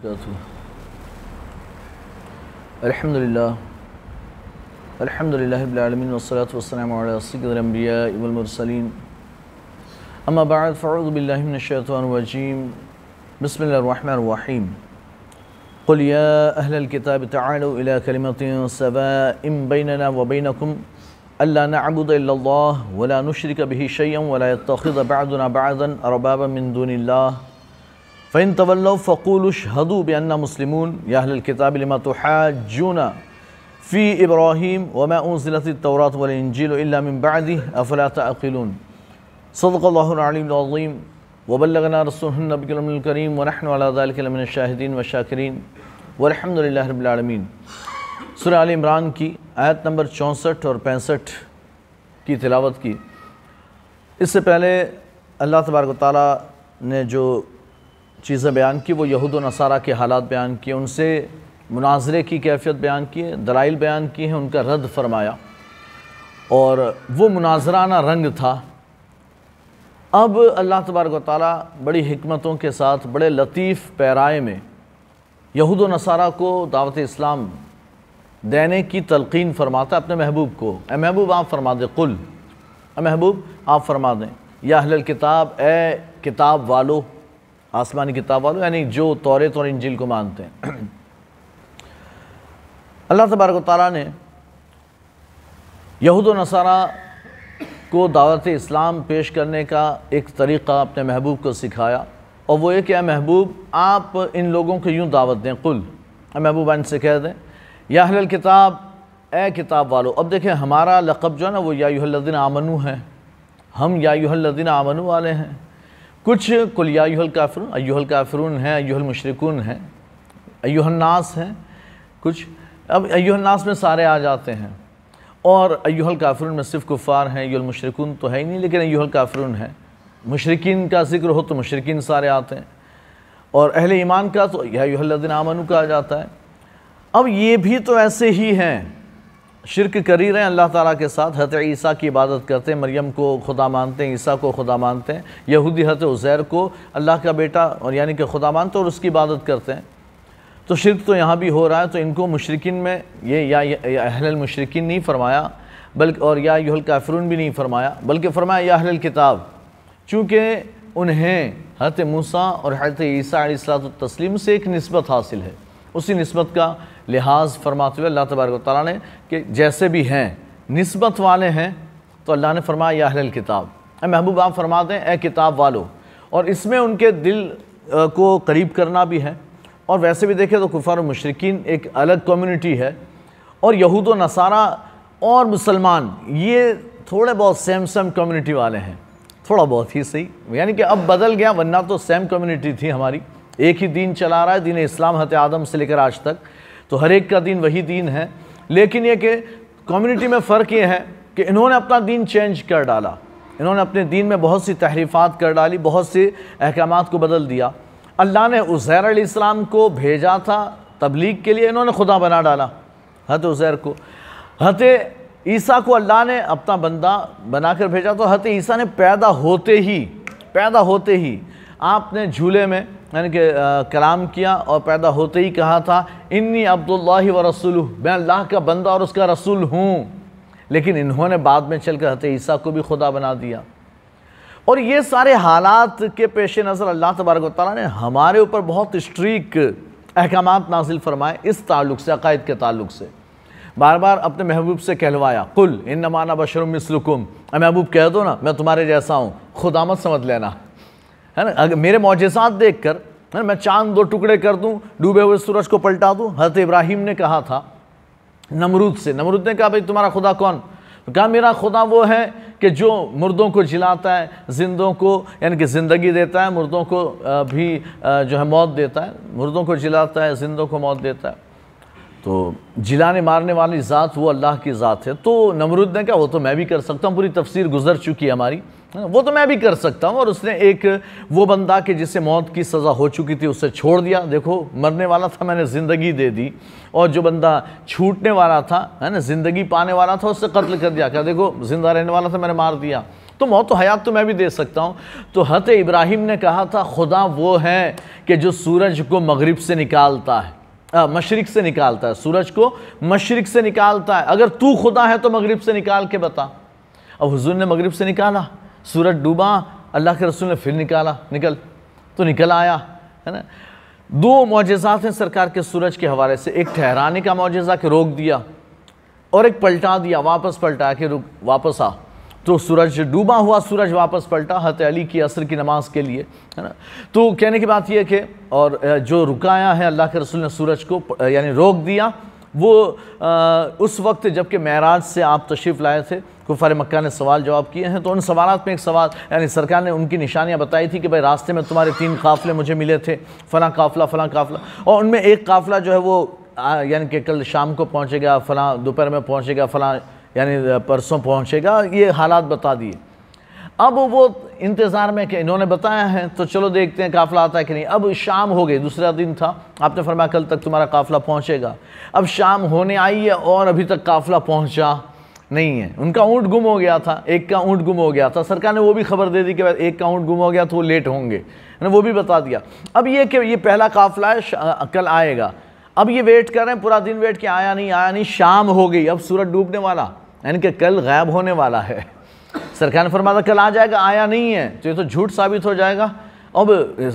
الحمد لله الحمد لله رب العالمين والصلاة والسلام على سيد الأنبياء والمرسلين أما بعد فأعوذ بالله من الشيطان الرجيم بسم الله الرحمن الرحيم قل يا أهل الكتاب تعالوا إلى كلمة سواء بيننا وبينكم ألا نعبد إلا الله ولا نشرك به شيئا ولا يتخذ بعضنا بعضا أربابا من دون الله fan तवल्ल फ़कूल शहदू बन्ना मुस्लिम किताब lima हाजूना फ़ी इब्राहिम वमाज़िलतौरात वलजिलबादी अफ़लातून सदक़ीम वबल्लना रसोनबीम वरहमल शाहिदीन व शाकरीन वरहमदिल्ला रबालमीन सुर आल इमरान की आयत नंबर चौंसठ और पैंसठ की तिलावत की इससे पहले अल्लाह तबारक ताली ने जो चीज़ें बयान की वो यहूद नसारा के हालात बयान किए उनसे मुनाजरे की कैफियत बयान किए दलाइल बयान किए हैं उनका रद्द फरमाया और वो मुनाजराना रंग था अब अल्लाह तबारक ताली बड़ी हमतों के साथ बड़े लतीफ़ पैराए में यहूद नसारा को दावत इस्लाम देने की तलकिन फरमाता अपने महबूब को ए महबूब आप फरमा दें कुल ए महबूब आप फरमा दें या अहल किताब ए किताब वालो आसमानी किताब वालों यानी जो तौरे तौर इंजिल को मानते हैं अल्लाह तबारक ताली ने यहूद नसारा को दावत इस्लाम पेश करने का एक तरीक़ा अपने महबूब को सिखाया और वो ये कि महबूब आप इन लोगों को यूँ दावत दें कुल महबूब इनसे कह दें या हल किताब ए किताब वालो अब देखें हमारा लक़ब जो है ना वो यादीन आमनू है हम यादीन आमनू वाले हैं कुछ कुलियाल काफिर अयुहल काफरून हैं अयुहल मशरकून हैं अयुहन्नास हैं कुछ अब अयुहन्नास में सारे आ जाते हैं और अयुहल काफरून में सिर्फ कुफ़ार हैं अयुहल मशरकून तो है ही नहीं लेकिन अयुहल काफरून हैं मशरकिन का जिक्र हो तो मशरकिन सारे आते हैं और अहल ईमान का तो यह अयुहलदिन आमनु आ जाता है अब ये भी तो ऐसे ही हैं शिरक कर ही रहे अल्लाह ताला के साथ हत ईसा की इबादत करते हैं मरियम को खुदा मानते हैं ईसा को खुदा मानते हैं यहूदी हत उज़ैर को अल्लाह का बेटा और यानी कि खुदा मानते और उसकी इबादत करते हैं तो शिरक तो यहाँ भी हो रहा है तो इनको मुशरकिन में ये या अहल मुशरकिन नहीं फरमाया बल्कि और या यहल काफरून भी नहीं फरमाया बल्कि फरमाया या अहल किताब चूँकि उन्हें हत मूसा और हत ईसा तस्लीम से एक नस्बत हासिल है उसी नस्बत का लिहाज फरमाते हुए अल्लाह तबारक ताली ने कि जैसे भी हैं नस्बत वाले हैं तो अल्लाह ने फरमाया या अहल किताब महबूब आप फरमाते हैं ए किताब वालो और इसमें उनके दिल को करीब करना भी है और वैसे भी देखें तो कुफार मशरकिन एक अलग कम्युनिटी है और यहूद व नसारा और मुसलमान ये थोड़े बहुत सेम सेम कम्युनिटी वाले हैं थोड़ा बहुत ही सही यानी कि अब बदल गया वरना तो सेम कम्युनिटी थी हमारी एक ही दिन चला रहा है दीन इस्लाम हत आदम से लेकर आज तक तो हर एक का दिन वही दिन है लेकिन ये कि कम्युनिटी में फ़र्क ये है कि इन्होंने अपना दीन चेंज कर डाला इन्होंने अपने दीन में बहुत सी तहरीफ़ात कर डाली बहुत सी अहकाम को बदल दिया अल्लाह ने उज़ैर अलैहिस्सलाम को भेजा था तबलीग के लिए इन्होंने खुदा बना डाला हत उज़ैर को हत ईसा को अल्लाह ने अपना बंदा बनाकर भेजा तो हत ईसा ने पैदा होते ही पैदा होते ही आपने झूले में यानी कि कलाम किया और पैदा होते ही कहा था इन्नी अब्दुल्ला व रसूल मैं अल्लाह का बंदा और उसका रसूल हूँ लेकिन इन्होंने बाद में चल कर हत ईसा को भी खुदा बना दिया और ये सारे हालात के पेश नज़र अल्लाह तबारक ताली ने हमारे ऊपर बहुत स्ट्रीक अहकाम नाजिल फरमाए इस ताल्लुक से अकायद के ताल्लुक से बार बार अपने महबूब से कहलवाया कुल इन नमाना बशरुम इसलकुम महबूब कह दो ना मैं तुम्हारे जैसा हूँ खुदामत समझ लेना है ना अगर मेरे मुआजात देख कर है ना मैं चांद दो टुकड़े कर दूँ डूबे हुए सूरज को पलटा दूँ हजरत इब्राहिम ने कहा था नमरूद से नमरूद ने कहा भाई तुम्हारा खुदा कौन तो कहा मेरा खुदा वो है कि जो मुर्दों को जिलाता है जिंदों को यानी कि ज़िंदगी देता है मुर्दों को भी जो है मौत देता है मुर्दों को जिलाता है जिंदों को मौत देता है तो जिलाने मारने वाली ज़ात वो अल्लाह की ज़ात है तो नमरूद ने कहा वो तो मैं भी कर सकता हूँ पूरी तफसीर गुजर चुकी है हमारी हाँ, वो तो मैं भी कर सकता हूँ और उसने एक वो बंदा कि जिसे मौत की सज़ा हो चुकी थी उससे छोड़ दिया देखो मरने वाला था मैंने ज़िंदगी दे दी और जो बंदा छूटने वाला था है ना ज़िंदगी पाने वाला था उससे कत्ल कर दिया क्या देखो ज़िंदा रहने वाला था मैंने मार दिया तो मौत तो हयात तो मैं भी दे सकता हूँ तो हत इब्राहिम ने कहा था खुदा वो है कि जो सूरज को मगरब से निकालता है मशरक से निकालता है सूरज को मशरक से निकालता है अगर तू खुदा है तो मगरब से निकाल के बता अब हुजूर ने मगरब से निकाला सूरज डूबा अल्लाह के रसूल ने फिर निकाला निकल तो निकल आया है ना दो मोजात हैं सरकार के सूरज के हवाले से एक ठहराने का मोजा कि रोक दिया और एक पलटा दिया वापस पलटा के रुक वापस आ तो सूरज डूबा हुआ सूरज वापस पलटा हत अली की असर की नमाज के लिए है ना तो कहने की बात यह कि और जो रुकाया है अल्लाह के रसूल ने सूरज को यानी रोक दिया वो आ, उस वक्त जबकि महराज से आप तशरीफ़ लाए थे कुफार मक्का ने सवाल जवाब किए हैं तो उन सवाल में एक सवाल यानी सरकार ने उनकी निशानियाँ बताई थी कि भाई रास्ते में तुम्हारे तीन काफ़ले मुझे मिले थे फ़लाँ काफिला फ़लाँ काफिला और उनमें एक काफिला जो है वो यानी कि कल शाम को पहुँचेगा फ़लाँ दोपहर में पहुँचेगा फ़लाँ यानी परसों पहुँचेगा ये हालात बता दिए अब वो इंतज़ार में कि इन्होंने बताया है तो चलो देखते हैं काफ़िला आता है कि नहीं अब शाम हो गई दूसरा दिन था आपने फरमाया कल तक तुम्हारा काफ़िला पहुंचेगा अब शाम होने आई है और अभी तक काफ़िला पहुंचा नहीं है उनका ऊँट गुम हो गया था एक का ऊँट गुम हो गया था सरकार ने वो भी खबर दे दी कि एक का ऊँट गुम हो गया तो वो लेट होंगे वो भी बता दिया अब ये कि ये पहला काफ़िला कल आएगा अब ये वेट कर रहे हैं पूरा दिन वेट कि आया नहीं आया नहीं शाम हो गई अब सूरज डूबने वाला यानी कि कल गायब होने वाला है सरकार ने फरमाया कल आ जाएगा आया नहीं है तो ये तो झूठ साबित हो जाएगा अब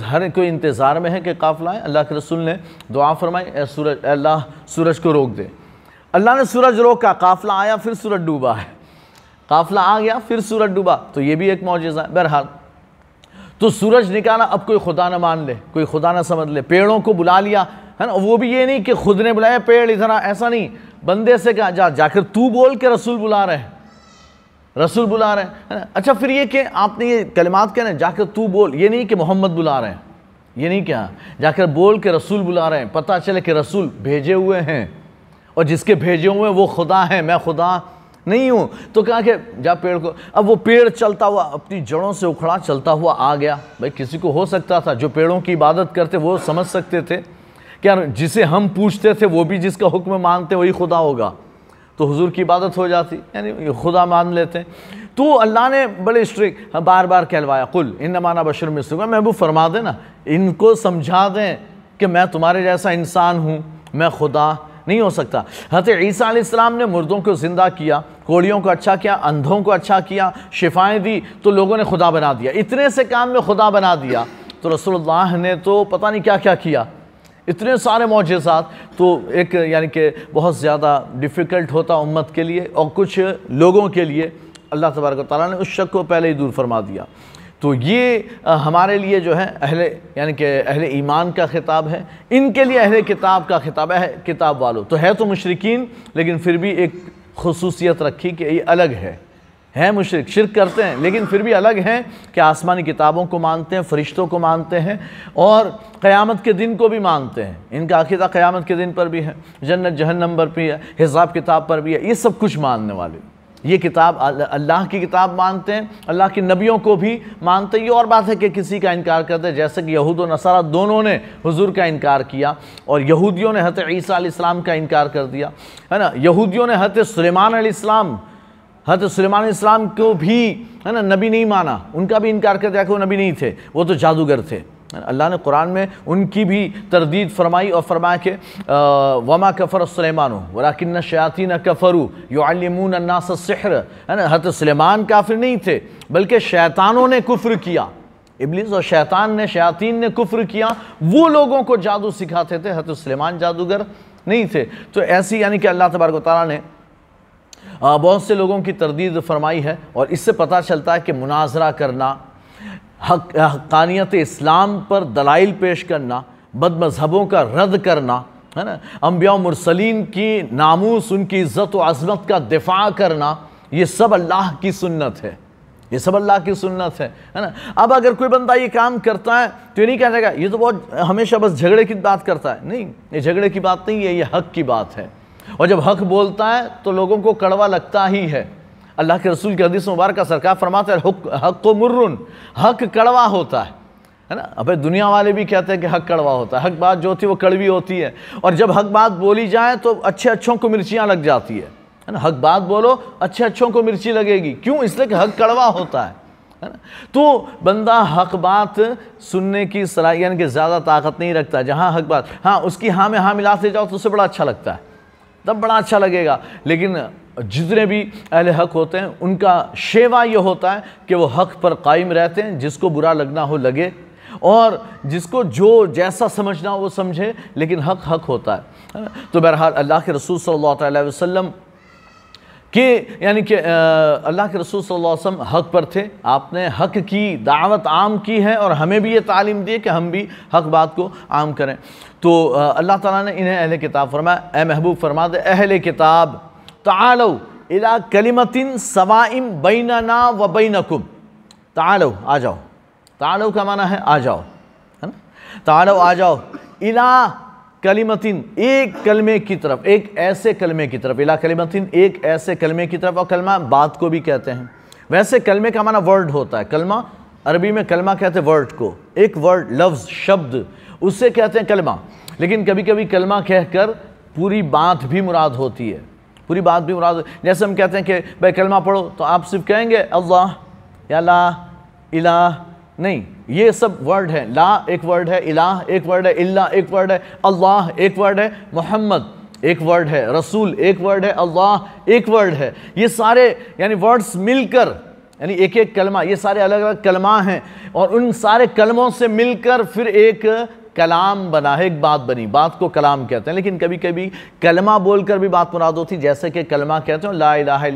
हर कोई इंतज़ार में है कि काफिला है अल्लाह के रसूल ने दुआ फरमाई सूरज अल्लाह सूरज को रोक दे अल्लाह ने सूरज रोका काफिला आया फिर सूरज डूबा है काफिला आ गया फिर सूरज डूबा तो ये भी एक मुजज़ा है बहरहाल तो सूरज निकाला अब कोई खुदा ना मान ले कोई खुदा ना समझ ले पेड़ों को बुला लिया है ना वो भी ये नहीं कि खुद ने बुलाया पेड़ इधर ऐसा नहीं बंदे से कहा जा जाकर तू बोल के रसूल बुला रहे हैं रसूल बुला रहे हैं अच्छा फिर ये कि आपने ये कलमात क्या ना जाकर तू बोल ये नहीं कि मोहम्मद बुला रहे हैं ये नहीं क्या जाकर बोल के रसूल बुला रहे हैं पता चले कि रसूल भेजे हुए हैं और जिसके भेजे हुए हैं वो खुदा हैं मैं खुदा नहीं हूँ तो कहा कि जा पेड़ को अब वो पेड़ चलता हुआ अपनी जड़ों से उखड़ा चलता हुआ आ गया भाई किसी को हो सकता था जो पेड़ों की इबादत करते वो समझ सकते थे क्या जिसे हम पूछते थे वो भी जिसका हुक्म मानते वही खुदा होगा तो हुजूर की इबादत हो जाती यानी खुदा मान लेते हैं तो अल्लाह ने बड़े स्ट्रिक हाँ, बार बार कहलवाया कुल इन नमाना बशर में सुबह महबूब फरमा देना इनको समझा दें कि मैं तुम्हारे जैसा इंसान हूँ मैं खुदा नहीं हो सकता हत ईसा ने मुर्दों को ज़िंदा किया कोड़ियों को अच्छा किया अंधों को अच्छा किया शिफाएँ दी तो लोगों ने खुदा बना दिया इतने से काम में खुदा बना दिया तो रसोल्ला ने तो पता नहीं क्या क्या किया इतने सारे मोजेज़ात तो एक यानी कि बहुत ज़्यादा डिफ़िकल्ट होता उम्मत के लिए और कुछ लोगों के लिए अल्लाह तबारक ताली ने उस शक को पहले ही दूर फरमा दिया तो ये हमारे लिए जो है अहले यानी कि अहले ईमान का ख़िताब है इनके लिए अहले किताब का ख़िताब है किताब वालों तो है तो मशरकिन लेकिन फिर भी एक खसूसियत रखी कि ये अलग है हैं मुशरक शिरक करते हैं लेकिन फिर भी अलग हैं कि आसमानी किताबों को मानते हैं फरिश्तों को मानते हैं और क़यामत के दिन को भी मानते हैं इनका अकीदा क़यामत के दिन पर भी है जन्नत जहन्नम पर भी है हिसाब किताब पर भी है ये सब कुछ मानने वाले ये किताब अल्लाह की किताब मानते हैं अल्लाह के नबियों को भी मानते हैं ये और बात है कि किसी का इनकार करते हैं जैसे कि यहूद और नसारा दोनों ने हुजूर का इनकार किया और यहूदियों ने हत ईसा इस्लाम का इनकार कर दिया है ना यहूदियों ने हत सुलेमान इस्लाम हजरत सलेमान इस्लाम को भी है ना नबी नहीं माना उनका भी इनकार कर दिया कि वो नबी नहीं थे वो तो जादूगर थे अल्लाह ने कुरान में उनकी भी तरदीद फरमाई और फरमाया कि वमा कफ़र सलेमान वराकिन शयाती न कफ़रू योमून अन्नास सहर है ना हत सलेमान काफिर नहीं थे बल्कि शैतानों ने कुफ्र किया इबलीस और शैतान ने शयातीन ने कुफ्र किया वो लोगों को जादू सिखाते थे हत सलेमान जादूगर नहीं थे तो ऐसी यानी कि अल्लाह तबारक ताली ने बहुत से लोगों की तरदीद फरमाई है और इससे पता चलता है कि मुनाजरा करना हक हकानियत इस्लाम पर दलाइल पेश करना बद मजहबों का रद्द करना है ना अम्बिया मुरसलीन की नामूस उनकी इज़्ज़त व अजमत का दिफा करना ये सब अल्लाह की सुन्नत है ये सब अल्लाह की सुन्नत है है ना अब अगर कोई बंदा ये काम करता है तो ये नहीं कह जाएगा ये तो बहुत हमेशा बस झगड़े की बात करता है नहीं ये झगड़े की बात नहीं है ये हक की बात है और जब हक बोलता है तो लोगों को कड़वा लगता ही है अल्लाह के रसूल के हदीस मुबारक सरकार फरमाते हैं हक को तो मुर्रुन हक कड़वा होता है है ना अब दुनिया वाले भी कहते हैं कि हक कड़वा होता है हक बात जो होती है वो कड़वी होती है और जब हक बात बोली जाए तो अच्छे अच्छों को मिर्चियाँ लग जाती है है ना हक बात बोलो अच्छे अच्छों को मिर्ची लगेगी क्यों इसलिए कि हक कड़वा होता है है ना तो बंदा हक बात सुनने की सलाह यानी कि ज़्यादा ताकत नहीं रखता जहाँ हक बात हाँ उसकी हाँ में हाँ मिलाते जाओ तो उससे बड़ा अच्छा लगता है तब बड़ा अच्छा लगेगा लेकिन जितने भी अहले हक होते हैं उनका शेवा ये होता है कि वो हक पर कायम रहते हैं जिसको बुरा लगना हो लगे और जिसको जो जैसा समझना हो वो समझे लेकिन हक हक होता है तो बहरहाल अल्लाह के रसूल सल्लल्लाहु अलैहि वसल्लम कि यानी कि अल्लाह के रसूल सल्लल्लाहु अलैहि वसल्लम हक पर थे आपने हक की दावत आम की है और हमें भी ये तालीम दी कि हम भी हक बात को आम करें तो अल्लाह ताला ने इन्हें अहल किताब फरमाया ए महबूब फरमा दे अहल किताब तालो इला कलिमतिन सवाइम बैनना व बैनकुम तालो आ जाओ तालो का माना है आ जाओ है ना तालो आ जाओ इला कलीमतिन एक कलमे की तरफ एक ऐसे कलमे की तरफ इला कलीमतिन एक ऐसे कलमे की तरफ और कलमा बात को भी कहते हैं वैसे कलमे का माना वर्ड होता है कलमा अरबी में कलमा कहते हैं वर्ड को एक वर्ड लफ्ज़ शब्द उससे कहते हैं कलमा लेकिन कभी कभी कलमा कहकर पूरी बात भी मुराद होती है पूरी बात भी मुराद जैसे हम कहते हैं कि भाई कलमा पढ़ो तो आप सिर्फ कहेंगे अल्लाह या ला इला नहीं ये सब वर्ड है ला एक वर्ड है इलाह एक वर्ड है इल्ला एक वर्ड है अल्लाह एक वर्ड है मोहम्मद एक वर्ड है रसूल एक वर्ड है अल्लाह एक वर्ड है ये सारे यानी वर्ड्स मिलकर यानी एक एक कलमा ये सारे अलग अलग कलमा हैं और उन सारे कलमों से मिलकर फिर एक कलाम बना है एक बात बनी बात को कलाम कहते हैं लेकिन कभी कभी कलमा बोलकर भी बात मुराद होती जैसे कि कलमा कहते हैं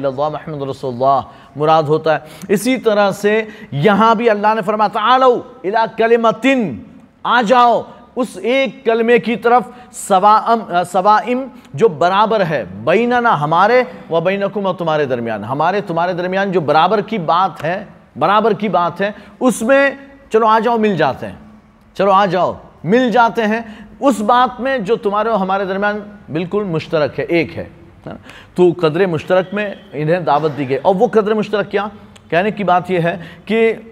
ला महमद रसोल्ला मुराद होता है इसी तरह से यहाँ भी अल्लाह ने फरमाया आलो इला कलमतिन आ जाओ उस एक कलमे की तरफ सवाम सवाइम जो बराबर है बैना ना हमारे व बैनकुम और तुम्हारे दरमियान हमारे तुम्हारे दरमियान जो बराबर की बात है बराबर की बात है उसमें चलो आ जाओ मिल जाते हैं चलो आ जाओ मिल जाते हैं उस बात में जो तुम्हारे और हमारे दरमियान बिल्कुल मुश्तरक है एक है तो कदर मुश्तरक में इन्हें दावत दी गई और वो कदर मुश्तरक क्या कहने की बात यह है कि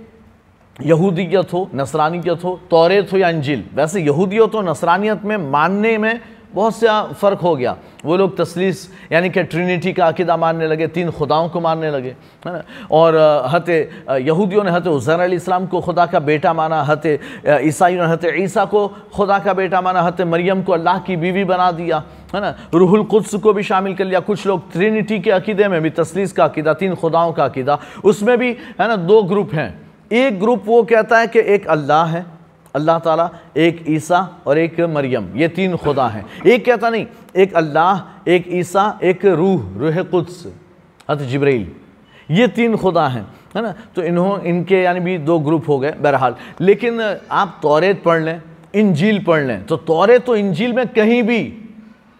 यहूदियत हो नसरानियत हो तौरेत हो या अंजिल वैसे यहूदियत हो नसरानियत में मानने में बहुत सा फ़र्क हो गया वो लोग तसलीस यानी कि ट्रिनिटी का अकीदा मानने लगे तीन खुदाओं को मानने लगे है ना और हत यहूदियों ने हत इस्लाम को खुदा का बेटा माना हत ईसाइयों ने हत ईसा को खुदा का बेटा माना हत मरियम को अल्लाह की बीवी बना दिया है ना रूहुल कुद्स को भी शामिल कर लिया कुछ लोग ट्रिनिटी के अकीदे में भी तसलीस का अकीदा तीन खुदाओं का अकीदा उसमें भी है ना दो ग्रुप हैं एक ग्रुप वो कहता है कि एक अल्लाह है अल्लाह ताला एक ईसा और एक मरियम ये तीन खुदा हैं एक कहता नहीं एक अल्लाह एक ईसा एक रूह रूह कुद्स हत जबरील ये तीन खुदा हैं है ना तो इन्हों इनके यानी भी दो ग्रुप हो गए बहरहाल लेकिन आप तौरेत पढ़ लें इंजील पढ़ लें तो तौरे तो इंजील में कहीं भी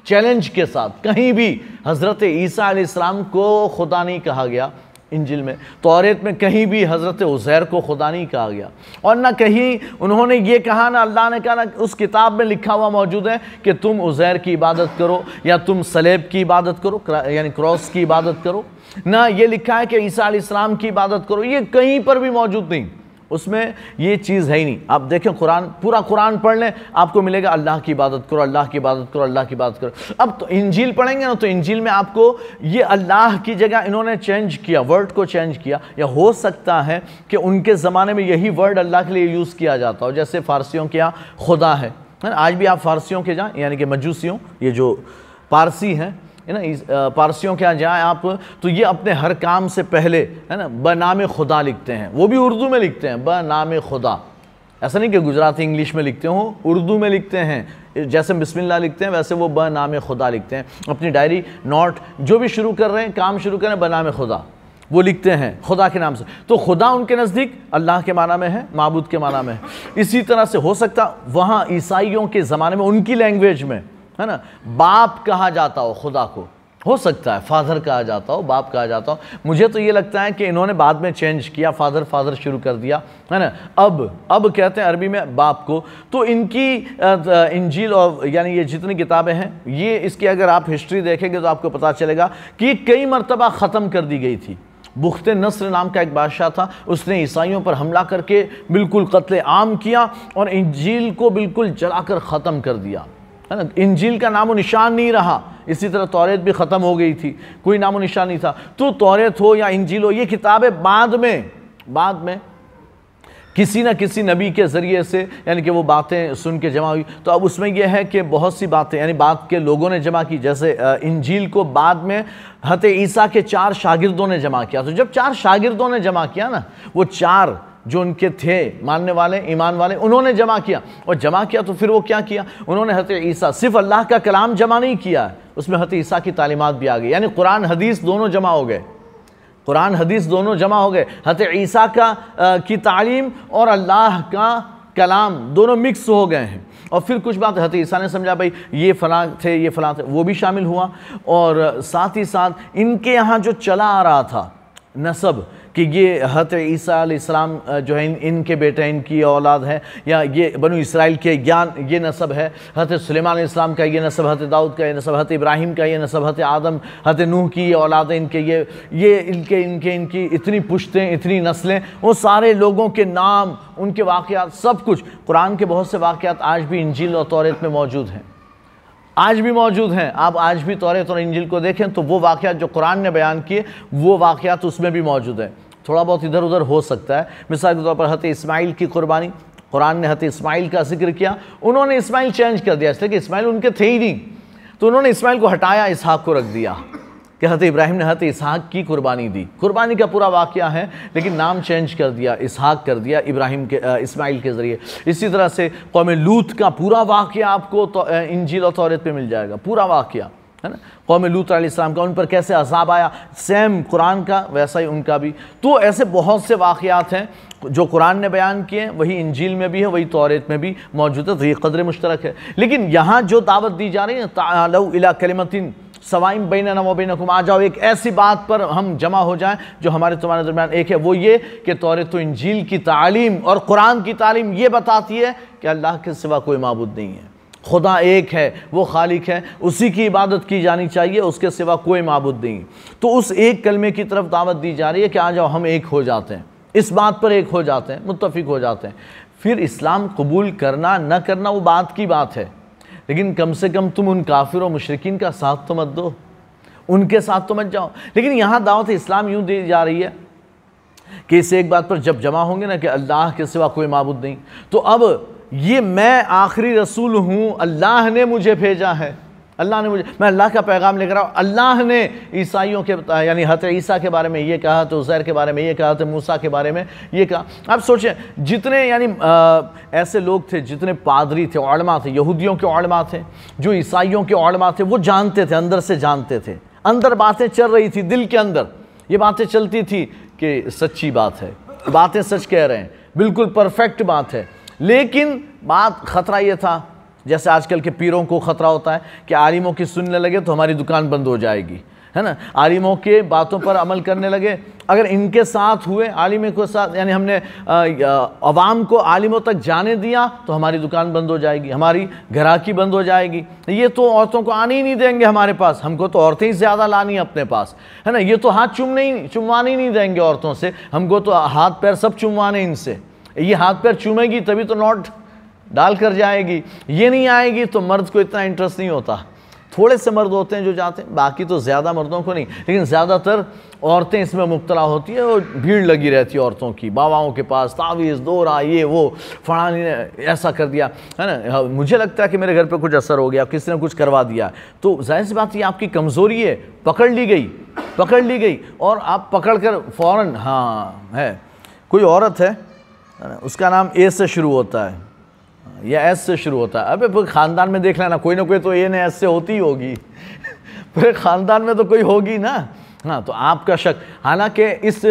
चैलेंज के साथ कहीं भी हज़रत ईसा आसमाम को खुदा नहीं कहा गया इंजिल में तोरेत में कहीं भी हज़रत उज़ैर को खुदा नहीं कहा गया और ना कहीं उन्होंने ये कहा ना अल्लाह ने कहा ना उस किताब में लिखा हुआ मौजूद है कि तुम उज़ैर की इबादत करो या तुम सलेब की इबादत करो यानी क्रॉस की इबादत करो ना ये लिखा है कि ईसा इस्लाम की इबादत करो ये कहीं पर भी मौजूद नहीं उसमें ये चीज़ है ही नहीं आप देखें कुरान पूरा कुरान पढ़ लें आपको मिलेगा अल्लाह की इबादत करो अल्लाह की इबादत करो अल्लाह की इबादत करो अब तो इंजील पढ़ेंगे ना तो इंजील में आपको ये अल्लाह की जगह इन्होंने चेंज किया वर्ड को चेंज किया या हो सकता है कि उनके ज़माने में यही वर्ड अल्लाह के लिए यूज़ किया जाता हो जैसे फ़ारसियों के यहाँ खुदा है आज भी आप फ़ारसियों के जहाँ यानी कि मजूसियों ये जो पारसी हैं है ना इस पारसियों के यहाँ जाएँ आप तो ये अपने हर काम से पहले है ना ब नाम खुदा लिखते हैं वो भी उर्दू में लिखते हैं ब नाम खुदा ऐसा नहीं कि गुजराती इंग्लिश में लिखते हो उर्दू में लिखते हैं जैसे बिस्मिल्लाह लिखते हैं वैसे वो ब नाम खुदा लिखते हैं अपनी डायरी नोट जो भी शुरू कर रहे हैं काम शुरू करें ब नाम खुदा वो लिखते हैं खुदा के नाम से तो खुदा उनके नज़दीक अल्लाह के माना में है मबूद के माना में है इसी तरह से हो सकता वहाँ ईसाइयों के ज़माने में उनकी लैंग्वेज में है ना बाप कहा जाता हो खुदा को हो सकता है फादर कहा जाता हो बाप कहा जाता हो मुझे तो ये लगता है कि इन्होंने बाद में चेंज किया फादर फादर शुरू कर दिया है ना अब अब कहते हैं अरबी में बाप को तो इनकी इंजील और यानी ये जितनी किताबें हैं ये इसकी अगर आप हिस्ट्री देखेंगे तो आपको पता चलेगा कि कई मरतबा ख़त्म कर दी गई थी बुख्त नसर नाम का एक बादशाह था उसने ईसाइयों पर हमला करके बिल्कुल कत्ल आम किया और इंजील को बिल्कुल जलाकर ख़त्म कर दिया है ना इंजील का नामो निशान नहीं रहा इसी तरह तौरेत भी ख़त्म हो गई थी कोई नामो निशान नहीं था तो तौरेत हो या इंजील हो ये किताबें बाद में बाद में किसी ना किसी नबी के ज़रिए से यानी कि वो बातें सुन के जमा हुई तो अब उसमें यह है कि बहुत सी बातें यानी बात के लोगों ने जमा की जैसे इंजील को बाद में हत ईसा के चार शागिर्दों ने जमा किया तो जब चार शागिर्दों ने जमा किया ना वो चार जो उनके थे मानने वाले ईमान वाले उन्होंने जमा किया और जमा किया तो फिर वो क्या किया उन्होंने हत ईसा सिर्फ अल्लाह का कलाम जमा नहीं किया उसमें हत ईसा की तालीमत भी आ गई यानी कुरान हदीस दोनों जमा हो गए कुरान हदीस दोनों जमा हो गए हत ईसा का आ, की तालीम और अल्लाह का कलाम दोनों मिक्स हो गए हैं और फिर कुछ बात हत ईसा ने समझा भाई ये फ़लाँ थे ये फ़लाँ थे वो भी शामिल हुआ और साथ ही साथ इनके यहाँ जो चला आ रहा था नसब कि ये हत ईसा इस्लाम जो है इन इनके बेटे इनकी औलाद है या ये बनु इसराइल के ज्ञान ये नसब है हत सलेमान इस्लाम का ये नसब हत दाऊद का ये नसब हत इब्राहिम का ये नसब हत आदम हत नूह की ये औलाद इनके ये ये इनके इनके इनकी इतनी पुश्तें इतनी नस्लें वो सारे लोगों के नाम उनके वाक़ सब कुछ कुरान के बहुत से वाक़ आज भी इंजील और तौरत में मौजूद हैं आज भी मौजूद हैं आप आज भी तौर और इंजिल को देखें तो वो वाक़ जो कुरान ने बयान किए वो वाक़ात उसमें भी मौजूद हैं थोड़ा बहुत इधर उधर हो सकता है मिसाल के तौर पर हत इसमाइल की कुर्बानी कुरान ने हत इसमाइल का जिक्र किया उन्होंने इस्माइल चेंज कर दिया इसलिए कि इस्माइल उनके थे ही नहीं तो उन्होंने इस्माइल को हटाया इसहाक को रख दिया कि हज़रत इब्राहिम ने हज़रत इसहाक की कुर्बानी दी कुर्बानी का पूरा वाक़ है लेकिन नाम चेंज कर दिया इसहाक कर दिया इब्राहिम के इस्माइल के ज़रिए इसी तरह से कौम लूत का पूरा वाक़ आपको तो, इंजील और तौरत पर मिल जाएगा पूरा वाक़ है ना कौम लूत आलाम का उन पर कैसे अजाब आया सेम कुरान का वैसा ही उनका भी तो ऐसे बहुत से वाक़ात हैं जो कुरान ने बयान किए हैं वही इंजील में भी है वही तौरेत में भी मौजूद है तो ये कदर मुश्तरक है लेकिन यहाँ जो दावत दी जा रही है ताला कलमतिन सवाइम बैन नमो आ जाओ एक ऐसी बात पर हम जमा हो जाएं जो हमारे तुम्हारे दरमियान एक है वो ये कि तौर तो इंजील की तालीम और कुरान की तालीम ये बताती है कि अल्लाह के सिवा कोई मबूद नहीं है खुदा एक है वो खालिक है उसी की इबादत की जानी चाहिए उसके सिवा कोई मबूद नहीं तो उस एक कलमे की तरफ दावत दी जा रही है कि आ जाओ हम एक हो जाते हैं इस बात पर एक हो जाते हैं मुतफिक हो जाते हैं फिर इस्लाम कबूल करना न करना वो बात की बात है लेकिन कम से कम तुम उन काफिर और मुशरकिन का साथ तो मत दो उनके साथ तो मत जाओ लेकिन यहाँ दावत इस्लाम यूँ दी जा रही है कि इसे एक बात पर जब जमा होंगे ना कि अल्लाह के सिवा कोई मबूद नहीं तो अब ये मैं आखिरी रसूल हूँ अल्लाह ने मुझे भेजा है अल्लाह ने मुझे मैं अल्लाह का पैगाम लेकर आऊँ अल्लाह ने ईसाइयों के यानी हत ईसा के बारे में ये कहा तो उज़ैर के बारे में ये कहा तो मूसा के बारे में ये कहा आप सोचें जितने यानी ऐसे लोग थे जितने पादरी थे ओलमा थे यहूदियों के ओलमा थे जो ईसाइयों के ओलमा थे वो जानते थे अंदर से जानते थे अंदर बातें चल रही थी दिल के अंदर ये बातें चलती थी कि सच्ची बात है बातें सच कह रहे हैं बिल्कुल परफेक्ट बात है लेकिन बात ख़तरा ये था जैसे आजकल के पीरों को ख़तरा होता है कि आलिमों की सुनने लगे तो हमारी दुकान बंद हो जाएगी है ना आलिमों के बातों पर अमल करने लगे अगर इनके साथ हुए आलिम के साथ यानी हमने अवाम को आलिमों तक जाने दिया तो हमारी दुकान बंद हो जाएगी हमारी घराकी बंद हो जाएगी ये तो औरतों को आने ही नहीं देंगे हमारे पास हमको तो औरतें ही ज़्यादा लानी है अपने पास है ना ये तो हाथ चुमने ही चुमवाने ही नहीं देंगे औरतों से हमको तो हाथ पैर सब चुमवाने इनसे ये हाथ पैर चूमेगी तभी तो नॉट डाल कर जाएगी ये नहीं आएगी तो मर्द को इतना इंटरेस्ट नहीं होता थोड़े से मर्द होते हैं जो जाते हैं बाकी तो ज़्यादा मर्दों को नहीं लेकिन ज़्यादातर औरतें इसमें मुबतला होती है और भीड़ लगी रहती है औरतों की बाबाओं के पास तावीज़ रहा ये वो फलानी ने ऐसा कर दिया है ना हाँ, मुझे लगता है कि मेरे घर पे कुछ असर हो गया किसी ने कुछ करवा दिया तो जाहिर सी बात ये आपकी कमज़ोरी है पकड़ ली गई पकड़ ली गई और आप पकड़ कर फ़ौर हाँ है कोई औरत है उसका नाम ए से शुरू होता है या एस से शुरू होता है अबे फिर ख़ानदान में देख लेना कोई ना कोई तो ए ने एस से होती ही होगी पूरे ख़ानदान में तो कोई होगी ना हाँ तो आपका शक हालांकि इस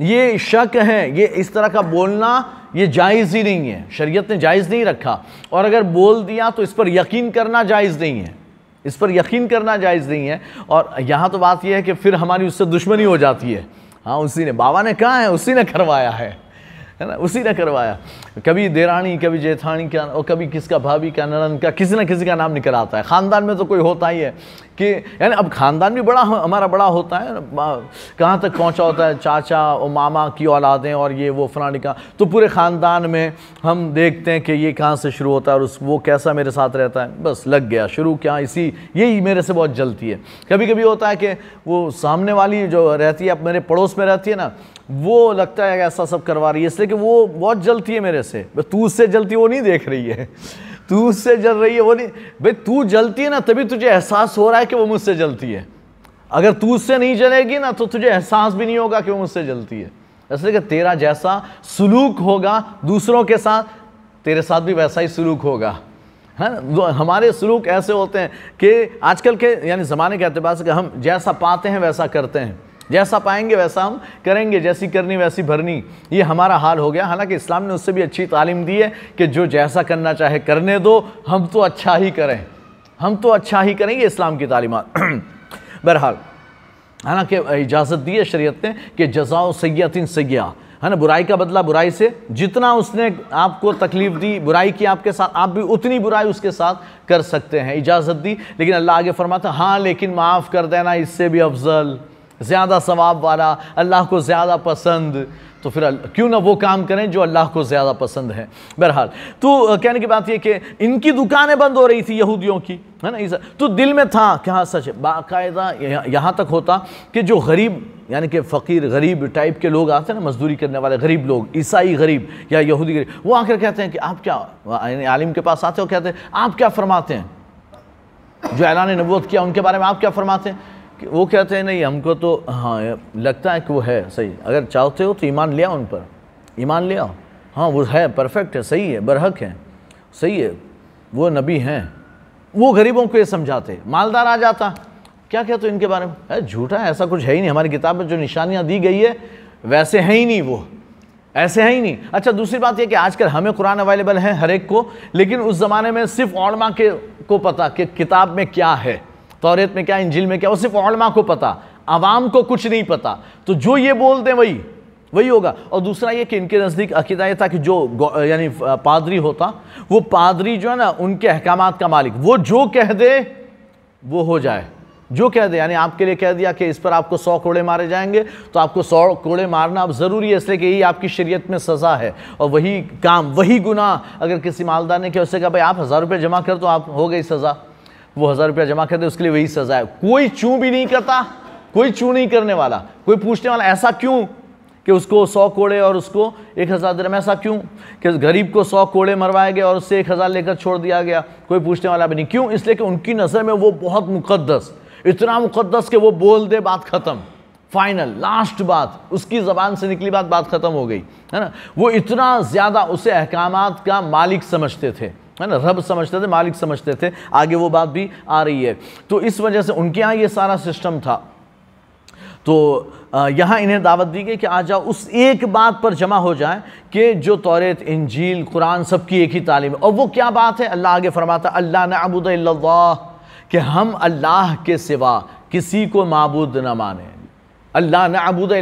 ये शक है ये इस तरह का बोलना ये जायज़ ही नहीं है शरीयत ने जायज़ नहीं रखा और अगर बोल दिया तो इस पर यकीन करना जायज़ नहीं है इस पर यकीन करना जायज़ नहीं है और यहाँ तो बात यह है कि फिर हमारी उससे दुश्मनी हो जाती है हाँ उसी ने बाबा ने कहा है उसी ने करवाया है है ना उसी ने करवाया कभी देरानी कभी जेठानी क्या और कभी किसका भाभी क्या ननन का किसी ना किसी का नाम निकल आता है ख़ानदान में तो कोई होता ही है कि यानी अब ख़ानदान भी बड़ा हमारा बड़ा होता है कहाँ तक पहुँचा होता है चाचा और मामा की औलादें और ये वो फलानी का तो पूरे ख़ानदान में हम देखते हैं कि ये कहाँ से शुरू होता है और उस वो कैसा मेरे साथ रहता है बस लग गया शुरू क्या इसी यही मेरे से बहुत जलती है कभी कभी होता है कि वो सामने वाली जो रहती है अब मेरे पड़ोस में रहती है ना वो लगता है ऐसा सब करवा रही है इसलिए कि वो बहुत जलती है मेरे से तू उससे जलती वो नहीं देख रही है तू उससे जल रही है वो नहीं भाई तू जलती है ना तभी तुझे एहसास हो रहा है कि वो मुझसे जलती है अगर तू उससे नहीं जलेगी ना तो तुझे एहसास भी नहीं होगा कि वो मुझसे जलती है इसलिए कि तेरा जैसा सलूक होगा दूसरों के साथ तेरे साथ भी वैसा ही सलूक होगा है ना हमारे सलूक ऐसे होते हैं कि आजकल के यानी ज़माने के अतबार से हम जैसा पाते हैं वैसा करते हैं जैसा पाएंगे वैसा हम करेंगे जैसी करनी वैसी भरनी ये हमारा हाल हो गया हालांकि इस्लाम ने उससे भी अच्छी तालीम दी है कि जो जैसा करना चाहे करने दो हम तो अच्छा ही करें हम तो अच्छा ही करेंगे इस्लाम की तालीमत बहरहाल हालांकि इजाज़त दी है शरीयत ने कि जजाओ सैतिन सैया है ना बुराई का बदला बुराई से जितना उसने आपको तकलीफ़ दी बुराई की आपके साथ आप भी उतनी बुराई उसके साथ कर सकते हैं इजाज़त दी लेकिन अल्लाह आगे फरमाता हाँ लेकिन माफ़ कर देना इससे भी अफजल ज़्यादा सवाब वाला अल्लाह को ज़्यादा पसंद तो फिर क्यों ना वो काम करें जो अल्लाह को ज़्यादा पसंद है बहरहाल तो कहने की बात यह कि इनकी दुकानें बंद हो रही थी यहूदियों की है ना ईसा तो दिल में था कि हाँ सच बायदा यहाँ तक होता कि जो गरीब यानी कि फ़कीर गरीब टाइप के लोग आते हैं ना मजदूरी करने वाले गरीब लोग ईसाई गरीब या यहूदी गरीब वो आकर कहते हैं कि आप क्या यानी आलिम के पास आते हो कहते हैं आप क्या फरमाते हैं जो ऐलान नबूत किया उनके बारे में आप क्या फरमाते हैं वो कहते हैं नहीं हमको तो हाँ लगता है कि वो है सही अगर चाहते हो तो ईमान ले आओ उन पर ईमान ले आओ हाँ वो है परफेक्ट है सही है बरहक है सही है वो नबी हैं वो गरीबों को ये समझाते मालदार आ जाता क्या कहते तो इनके बारे में अरे झूठा है ऐसा कुछ है ही नहीं हमारी किताब में जो निशानियाँ दी गई है वैसे हैं ही नहीं वो ऐसे है ही नहीं अच्छा दूसरी बात यह कि आजकल हमें कुरान अवेलेबल है हर एक को लेकिन उस ज़माने में सिर्फ ओणमा के को पता कि किताब में क्या है तौरेत में क्या इंजिल में क्या वो सिर्फ ओलमा को पता आवाम को कुछ नहीं पता तो जो ये बोल दें वही वही होगा और दूसरा ये कि इनके नज़दीक अकीदा ये था कि जो यानी पादरी होता वो पादरी जो है ना उनके अहकाम का मालिक वो जो कह दे वो हो जाए जो कह दे यानी आपके लिए कह दिया कि इस पर आपको सौ कोड़े मारे जाएंगे तो आपको सौ कोड़े मारना अब ज़रूरी है इसलिए कि यही आपकी शरीयत में सज़ा है और वही काम वही गुनाह अगर किसी मालदार ने किया उससे कहा भाई आप हज़ार रुपये जमा कर तो आप हो गई सज़ा वो हज़ार रुपया जमा कर दे उसके लिए वही सज़ा है कोई चूँ भी नहीं करता कोई चूँ नहीं करने वाला कोई पूछने वाला ऐसा क्यों कि उसको सौ कोड़े और उसको एक हज़ार दरम ऐसा क्यों कि गरीब को सौ कोड़े मरवाए गए और उससे एक हज़ार लेकर छोड़ दिया गया कोई पूछने वाला भी नहीं क्यों इसलिए कि उनकी नज़र में वो बहुत मुकद्दस इतना मुकद्दस कि वो बोल दे बात ख़त्म फाइनल लास्ट बात उसकी ज़बान से निकली बात बात ख़त्म हो गई है ना वो इतना ज़्यादा उसे अहकाम का मालिक समझते थे है ना रब समझते थे मालिक समझते थे आगे वो बात भी आ रही है तो इस वजह से उनके यहाँ ये सारा सिस्टम था तो यहाँ इन्हें दावत दी गई कि आ जाओ उस एक बात पर जमा हो जाए कि जो तौरेत इंजील कुरान सबकी एक ही तालीम है और वो क्या बात है अल्लाह आगे फरमाता अल्लाह ने अबूद कि हम अल्लाह के सिवा किसी को मबूद न माने अल्लाह ने अबूद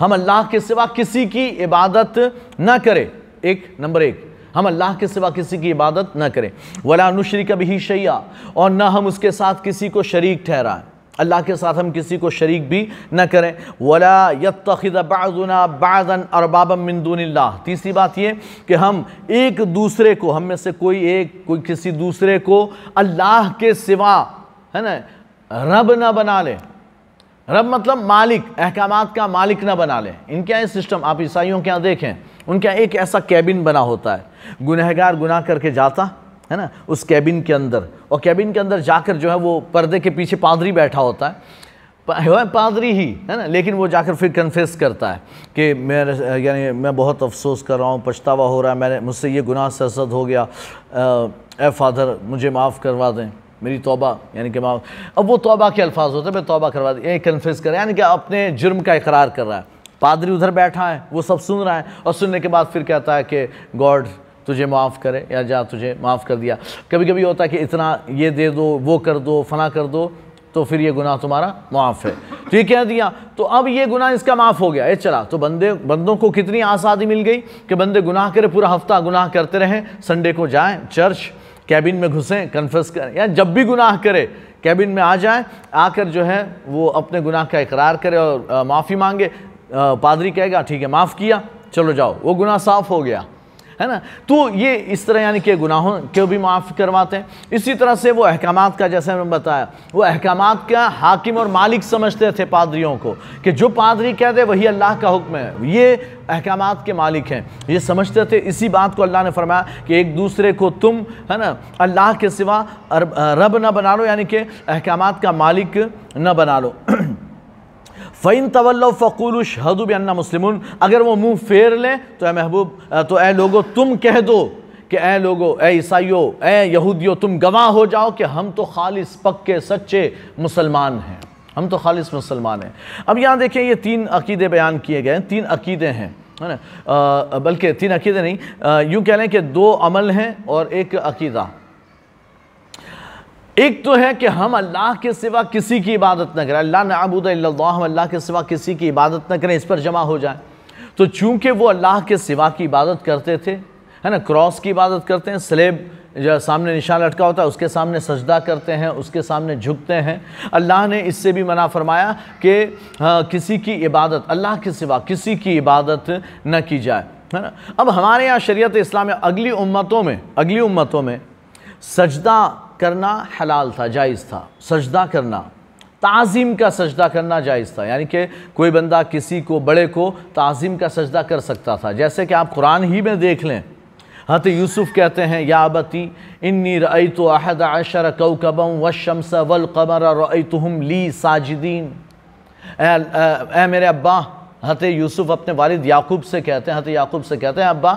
हम अल्लाह के सिवा किसी की इबादत न करें एक नंबर एक हम अल्लाह के सिवा किसी की इबादत ना करें वला नुशरी कभी शैया और ना हम उसके साथ किसी को शरीक ठहराएं अल्लाह के साथ हम किसी को शरीक भी न करें वला बाज़न बादन अरबाबम मंदूनला तीसरी बात ये कि हम एक दूसरे को हम में से कोई एक कोई किसी दूसरे को अल्लाह के सिवा है ना रब ना बना लें रब मतलब मालिक अहकाम का मालिक ना बना लें इनके यहाँ सिस्टम आप ईसाइयों के यहाँ देखें उनके यहाँ एक ऐसा कैबिन बना होता है गुनहगार गुनाह करके जाता है ना उस कैबिन के अंदर और कैबिन के अंदर जाकर जो है वो पर्दे के पीछे पादरी बैठा होता है पादरी ही है ना लेकिन वो जाकर फिर कन्फेस करता है कि मेरे यानी मैं बहुत अफसोस कर रहा हूँ पछतावा हो रहा है मैंने मुझसे ये गुनाह सरसद हो गया ए फादर मुझे माफ़ करवा दें मेरी तोबा यानी कि माफ़ अब वो तोबा के अल्फाज होते हैं मैं तौबा करवा दें कन्फेस कर यानी कि अपने जुर्म का इकरार कर रहा है पादरी उधर बैठा है वो सब सुन रहा है और सुनने के बाद फिर कहता है कि गॉड तुझे माफ़ करे या जा तुझे माफ़ कर दिया कभी कभी होता है कि इतना ये दे दो वो कर दो फना कर दो तो फिर ये गुनाह तुम्हारा माफ़ है तो ये कह दिया तो अब ये गुनाह इसका माफ़ हो गया ये चला तो बंदे बंदों को कितनी आज़ादी मिल गई कि बंदे गुनाह करें पूरा हफ्ता गुनाह करते रहें संडे को जाएं चर्च कैबिन में घुसें कन्फेस करें या जब भी गुनाह करें कैबिन में आ जाए आकर जो है वो अपने गुनाह का इकरार करे और माफ़ी मांगे पादरी कहेगा ठीक है माफ़ किया चलो जाओ वो गुनाह साफ़ हो गया है ना तो ये इस तरह यानी कि गुनाहों को भी माफ़ करवाते हैं इसी तरह से वो अहकाम का जैसे हमने बताया वो अहकाम का हाकिम और मालिक समझते थे पादरियों को कि जो पादरी कह दे वही अल्लाह का हुक्म है ये अहकाम के मालिक हैं ये समझते थे इसी बात को अल्लाह ने फरमाया कि एक दूसरे को तुम है ना अल्लाह के सिवा रब ना बना लो यानी कि अहकाम का मालिक न बना लो फ़ैन तवल्ल फ़कूल शहदुब अन्ना मुस्लिम अगर वो मुंह फेर लें तो ए महबूब तो ए लोगो तुम कह दो कि ए लोगो ए ईसाइयो ए यहूदियों तुम गवाह हो जाओ कि हम तो खालिस पक्के सच्चे मुसलमान हैं हम तो खालिस मुसलमान हैं अब यहाँ देखें ये तीन अकीदे बयान किए गए हैं तीन अकीदे हैं है ना बल्कि तीन अकीदे नहीं यूँ कह लें कि दो अमल हैं और एक अकीदा एक तो है कि हम अल्लाह के सिवा किसी की इबादत ना करें अल्लाह नबूद हम अल्लाह के सिवा किसी की इबादत ना करें इस पर जमा हो जाए तो चूंकि वो अल्लाह के सिवा की इबादत करते थे है ना क्रॉस की इबादत करते हैं स्लेब जो सामने निशान लटका होता है उसके सामने सजदा करते हैं उसके सामने झुकते हैं अल्लाह ने इससे भी मना फरमाया कि हाँ, किसी की इबादत अल्लाह के सिवा किसी की इबादत न की जाए है ना अब हमारे यहाँ शरीत इस्लाम अगली उम्मतों में अगली उम्मतों में सजदा करना हलाल था जायज़ था सजदा करना तज़ीम का सजदा करना जायज़ था यानी कि कोई बंदा किसी को बड़े को तज़ीम का सजदा कर सकता था जैसे कि आप कुरान ही में देख लें हत यूसुफ़ कहते हैं या बती इन्नी रई तो अहद अशर कबम व शमस वल कमर रई तुम ली साजिदीन ए मेरे अब्बा हत यूसुफ़ अपने वालिद याकूब से कहते हैं हत याकूब से कहते हैं अब्बा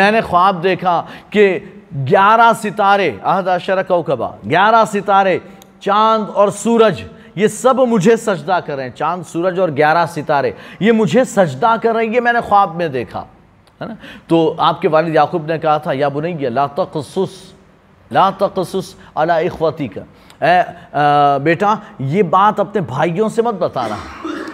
मैंने ख्वाब देखा कि ग्यारह सितारे अहद अशर कबा ग्यारह सितारे चांद और सूरज ये सब मुझे सजदा कर रहे हैं चांद सूरज और ग्यारह सितारे ये मुझे सजदा कर रहे हैं ये मैंने ख्वाब में देखा है ना तो आपके वालिद याकूब ने कहा था या बुनैया ला तखसुस ला तखसुस अला इखवती का ए, आ, बेटा ये बात अपने भाइयों से मत बताना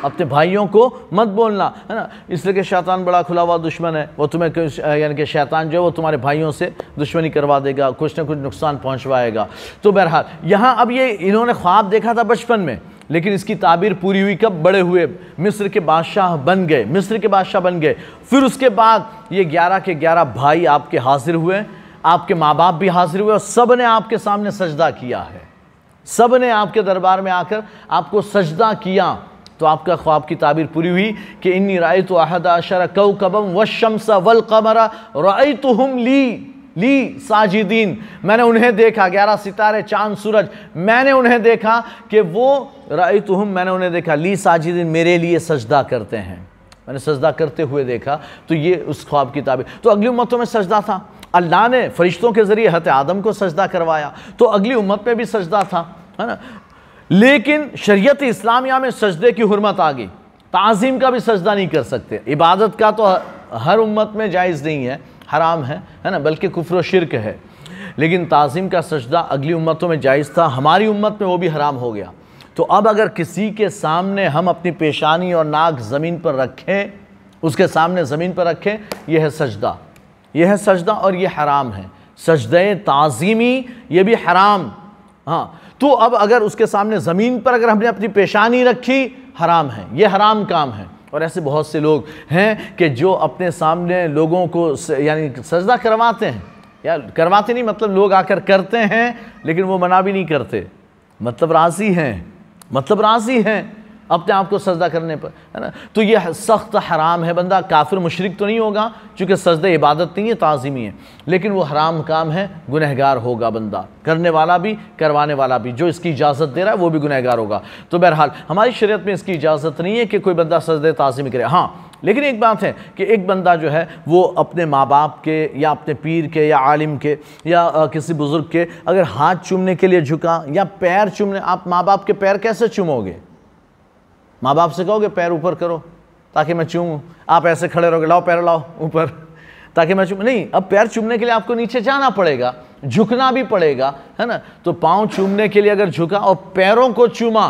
अपने भाइयों को मत बोलना है ना इसलिए कि शैतान बड़ा खुला हुआ दुश्मन है वो तुम्हें यानी कि शैतान जो है वो तुम्हारे भाइयों से दुश्मनी करवा देगा कुछ ना कुछ नुकसान पहुँचवाएगा तो बहरहाल यहाँ अब ये इन्होंने ख्वाब देखा था बचपन में लेकिन इसकी ताबीर पूरी हुई कब बड़े हुए मिस्र के बादशाह बन गए मिस्र के बादशाह बन गए फिर उसके बाद ये ग्यारह के ग्यारह भाई आपके हाजिर हुए आपके माँ बाप भी हाजिर हुए और सब ने आपके सामने सजदा किया है सब ने आपके दरबार में आकर आपको सजदा किया तो आपका ख्वाब की ताबीर पूरी हुई कि इन्नी राय तो अहदा शर कऊ कबम व शमसा वल कमरा राय तो हम ली ली साजिदीन मैंने उन्हें देखा ग्यारह सितारे चांद सूरज मैंने उन्हें देखा कि वो राय तो हम मैंने उन्हें देखा ली साजिदीन मेरे लिए सजदा करते हैं मैंने सजदा करते हुए देखा तो ये उस ख्वाब की ताबीर तो अगली उम्मतों में सजदा था अल्लाह ने फरिश्तों के ज़रिए हत आदम को सजदा करवाया तो अगली उम्मत में भी सजदा था है ना लेकिन शरीयत इस्लामिया में सजदे की हरमत आ गई तज़ीम का भी सजदा नहीं कर सकते इबादत का तो हर उम्मत में जायज़ नहीं है हराम है है ना बल्कि कुफर शिरक है लेकिन तज़ीम का सजदा अगली उम्मतों में जायज़ था हमारी उम्मत में वो भी हराम हो गया तो अब अगर किसी के सामने हम अपनी पेशानी और नाक ज़मीन पर रखें उसके सामने ज़मीन पर रखें यह है सजदा यह है सजदा और यह हराम है सजदे तज़ीमी ये भी हराम हाँ तो अब अगर उसके सामने ज़मीन पर अगर हमने अपनी पेशानी रखी हराम है ये हराम काम है और ऐसे बहुत से लोग हैं कि जो अपने सामने लोगों को यानी सजदा करवाते हैं या करवाते नहीं मतलब लोग आकर करते हैं लेकिन वो मना भी नहीं करते मतलब राज़ी हैं मतलब राज़ी हैं अपने आप को सजदा करने पर है ना तो ये सख्त हराम है बंदा काफिर मुशरक तो नहीं होगा चूँकि सजद इबादत नहीं है ताज़ीमी है लेकिन वो हराम काम है गुनहगार होगा बंदा करने वाला भी करवाने वाला भी जो इसकी इजाज़त दे रहा है वो भी गुनहगार होगा तो बहरहाल हमारी शरीय में इसकी इजाज़त नहीं है कि कोई बंदा सजद तज़ीम करे हाँ लेकिन एक बात है कि एक बंदा जो है वो अपने माँ बाप के या अपने पीर के या आलिम के या किसी बुज़ुर्ग के अगर हाथ चूमने के लिए झुका या पैर चूमने आप माँ बाप के पैर कैसे चूमोगे माँ बाप से कहोगे पैर ऊपर करो ताकि मैं चूमूँ आप ऐसे खड़े रहोगे लाओ पैर लाओ ऊपर ताकि मैं चूम नहीं अब पैर चूमने के लिए आपको नीचे जाना पड़ेगा झुकना भी पड़ेगा है ना तो पाँव चूमने के लिए अगर झुका और पैरों को चूमा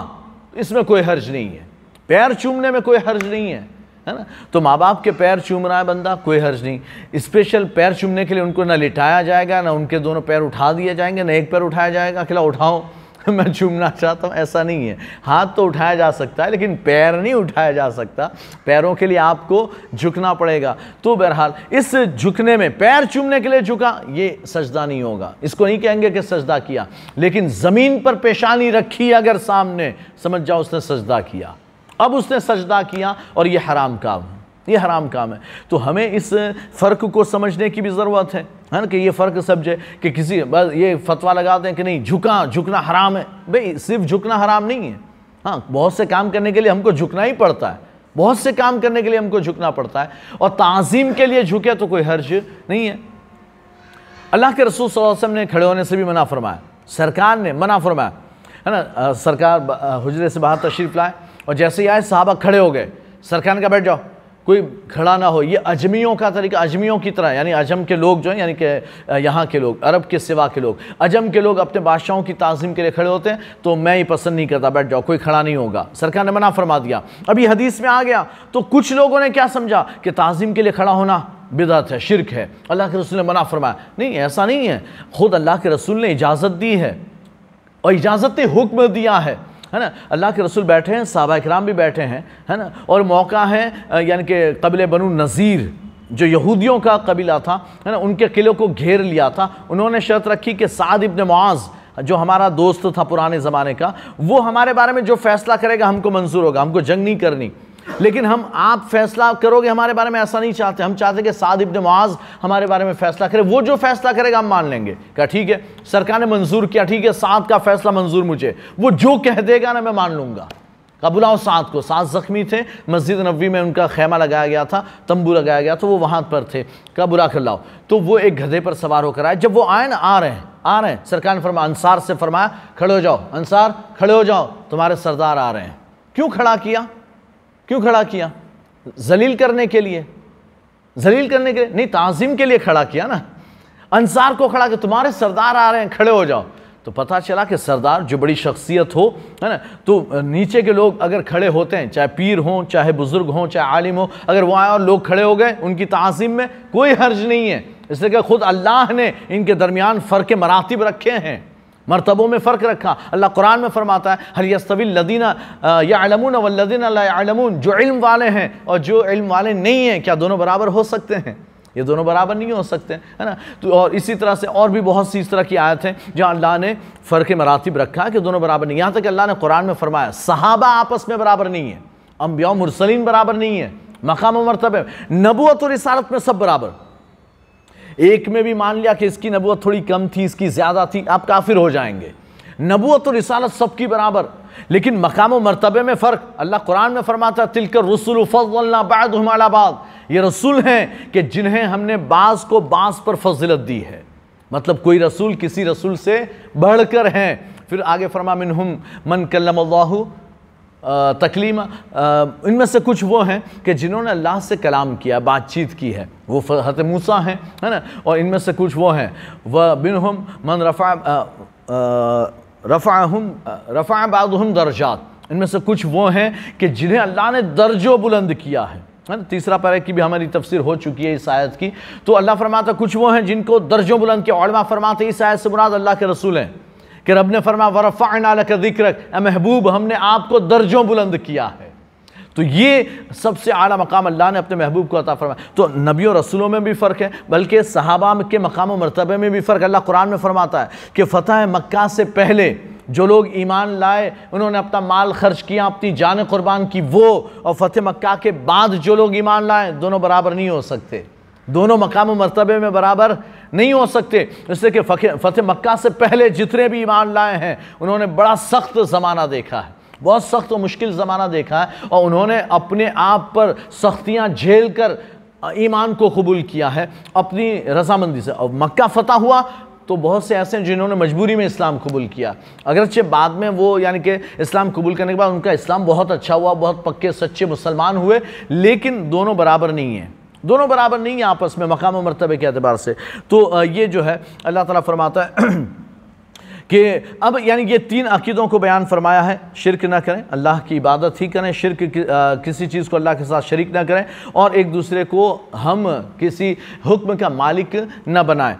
इसमें कोई हर्ज नहीं है पैर चूमने में कोई हर्ज नहीं है है ना तो माँ बाप के पैर चूम रहा है बंदा कोई हर्ज नहीं स्पेशल पैर चूमने के लिए उनको ना लिटाया जाएगा ना उनके दोनों पैर उठा दिए जाएंगे ना एक पैर उठाया जाएगा अकेला उठाओ मैं चूमना चाहता हूँ ऐसा नहीं है हाथ तो उठाया जा सकता है लेकिन पैर नहीं उठाया जा सकता पैरों के लिए आपको झुकना पड़ेगा तो बहरहाल इस झुकने में पैर चूमने के लिए झुका ये सजदा नहीं होगा इसको नहीं कहेंगे कि सजदा किया लेकिन ज़मीन पर पेशानी रखी अगर सामने समझ जाओ उसने सजदा किया अब उसने सजदा किया और ये हराम काम है ये हराम काम है तो हमें इस फ़र्क को समझने की भी ज़रूरत है है ना कि ये फ़र्क समझे कि किसी बस ये फतवा लगा दें कि नहीं झुका झुकना हराम है भाई सिर्फ झुकना हराम नहीं है हाँ बहुत से काम करने के लिए हमको झुकना ही पड़ता है बहुत से काम करने के लिए हमको झुकना पड़ता है और तज़ीम के लिए झुके तो कोई हर्ज नहीं है अल्लाह के रसूल वसम ने खड़े होने से भी मना फरमाया सरकार ने मना फरमाया है ना सरकार हजरे से बाहर तशरीफ़ लाए और जैसे ही आए साहबा खड़े हो गए सरकार ने कहा बैठ जाओ कोई खड़ा ना हो ये अजमियों का तरीका अजमियों की तरह यानी अजम के लोग जो हैं यानी कि यहाँ के लोग अरब के सिवा के लोग अजम के लोग अपने बादशाहों की तज़ीम के लिए खड़े होते हैं तो मैं ये पसंद नहीं करता बैठ जाओ कोई खड़ा नहीं होगा सरकार ने मना फरमा दिया अभी हदीस में आ गया तो कुछ लोगों ने क्या समझा कि तज़ीम के लिए खड़ा होना बिदात है शिरक है अल्लाह के रसूल ने मना फरमाया नहीं ऐसा नहीं है ख़ुद अल्लाह के रसूल ने इजाज़त दी है और इजाज़त हुक्म दिया है है ना अल्लाह के रसूल बैठे हैं साहबा कराम भी बैठे हैं है ना और मौका है यानी कि कबिल बनु नज़ीर जो यहूदियों का कबीला था है ना उनके किलों को घेर लिया था उन्होंने शर्त रखी कि साद इबन मुआज़ जो हमारा दोस्त था पुराने ज़माने का वो हमारे बारे में जो फैसला करेगा हमको मंजूर होगा हमको जंग नहीं करनी लेकिन हम आप फैसला करोगे हमारे बारे में ऐसा नहीं चाहते हम चाहते कि साद इब्न मुआज हमारे बारे में फैसला करे वो जो फैसला करेगा हम मान लेंगे क्या ठीक है सरकार ने मंजूर किया ठीक है साद का फैसला मंजूर मुझे वो जो कह देगा ना मैं मान लूंगा कबुलाओ साद को सात ज़ख्मी थे मस्जिद नबी में उनका खेमा लगाया गया था तंबू लगाया गया तो वो वहां पर थे कबुला कर लाओ तो वो एक गधे पर सवार होकर आए जब वो आए ना आ रहे हैं आ रहे हैं सरकार ने फरमाया अंसार से फरमाया खड़े हो जाओ अंसार खड़े हो जाओ तुम्हारे सरदार आ रहे हैं क्यों खड़ा किया क्यों खड़ा किया जलील करने के लिए जलील करने के लिए नहीं ताजिम के लिए खड़ा किया ना अंसार को खड़ा किया तुम्हारे सरदार आ रहे हैं खड़े हो जाओ तो पता चला कि सरदार जो बड़ी शख्सियत हो है ना तो नीचे के लोग अगर खड़े होते हैं चाहे पीर हों चाहे बुज़ुर्ग हों चाहे आलिम हो अगर आए और लोग खड़े हो गए उनकी तज़ीम में कोई हर्ज नहीं है इसलिए कि खुद अल्लाह ने इनके दरमियान फ़र्क मरातब रखे हैं मरतबों में फ़र्क रखा अल्लाह कुरान में फ़रमाता है हर यस्तविल लदीना यालमून वल्लदीन जो इल्म वाले हैं और जो इल्म वाले नहीं हैं क्या दोनों बराबर हो सकते हैं ये दोनों बराबर नहीं हो सकते है ना तो और इसी तरह से और भी बहुत सी इस तरह की आयत हैं जहाँ अल्लाह ने फ़र्क मरातब रखा कि दोनों बराबर नहीं यहाँ तक अल्लाह ने कुरान में फ़रमाया सहाबा आपस में बराबर नहीं है अम्बिया मुरसलिन बराबर नहीं है मकाम मरतब नबूत और इसारत में सब बराबर एक में भी मान लिया कि इसकी नबूत थोड़ी कम थी इसकी ज़्यादा थी आप काफिर हो जाएंगे नबूत और रिसालत सबकी बराबर लेकिन मकाम मरतबे में फ़र्क अल्लाह कुरान में फरमाता तिलकर रसुल फ़लाबाद हमालाबाद ये रसूल हैं कि जिन्हें हमने बास को बास पर फजिलत दी है मतलब कोई रसूल किसी रसूल से बढ़कर हैं फिर आगे फरमा मिन मन कल्लम तकलीम इनमें से कुछ वो हैं कि जिन्होंने अल्लाह से कलाम किया बातचीत की है वो हरत मूसा हैं है ना और इनमें से कुछ वो हैं व बिन हम मन रफ़ा रफ़ा हम रफ़ा बाद हम दर्जात इनमें से कुछ वो हैं कि जिन्हें अल्लाह ने दर्जो बुलंद किया है है ना तीसरा पर की भी हमारी तफसीर हो चुकी है इस आयत की तो अल्लाह फरमाता कुछ वो हैं जिनको दर्जो बुलंद किया और फरमाते इस आयत से मुराद अल्लाह के रसूल हैं कि रब ने फरमा वरफ़ाना लक ज़िक्रक महबूब हमने आपको दर्जों बुलंद किया है तो ये सबसे आला मकाम अल्लाह ने अपने महबूब को अता फरमाया तो नबी और रसूलों में भी फ़र्क है बल्कि सहाबा के मकाम मरतबे में भी फ़र्क अल्लाह कुरान में फ़रमाता है कि फ़तह मक्का से पहले जो लोग ईमान लाए उन्होंने अपना माल खर्च किया अपनी जान कुर्बान की वो और फतेह मक्का के बाद जो लोग ईमान लाए दोनों बराबर नहीं हो सकते दोनों मकाम मरतबे में बराबर नहीं हो सकते इसलिए कि फतेह मक्का से पहले जितने भी ईमान लाए हैं उन्होंने बड़ा सख्त ज़माना देखा है बहुत सख्त और मुश्किल ज़माना देखा है और उन्होंने अपने आप पर सख्तियाँ झेल कर ईमान को कबूल किया है अपनी रजामंदी से और मक्का फ़तह हुआ तो बहुत से ऐसे हैं जिन्होंने मजबूरी में इस्लाम कबूल किया अगरचे बाद में वो यानी कि इस्लाम कबूल करने के बाद उनका इस्लाम बहुत अच्छा हुआ बहुत पक्के सच्चे मुसलमान हुए लेकिन दोनों बराबर नहीं हैं दोनों बराबर नहीं है आपस में मकाम मरतबे के अतबार से तो ये जो है अल्लाह ताला फरमाता है कि अब यानी ये तीन अकीदों को बयान फरमाया है शिरक ना करें अल्लाह की इबादत ही करें शिरक कि, आ, किसी चीज़ को अल्लाह के साथ शरीक ना करें और एक दूसरे को हम किसी हुक्म का मालिक ना बनाएं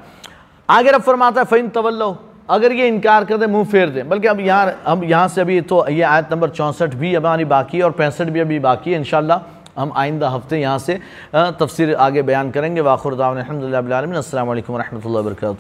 आगे रब फरमाता है फ़ैन तवल्लो अगर ये इनकार कर दें मुंह फेर दें बल्कि अब यहाँ हम यहाँ से अभी तो ये आयत नंबर चौंसठ भी अब हमारी बाकी है और पैंसठ भी अभी बाकी है इन हम आइंदा हफ्ते यहाँ से तफसर आगे बयान करेंगे वाखुरदावन अलहमदिल्लाबीआलमिन असल वरहमल वर्का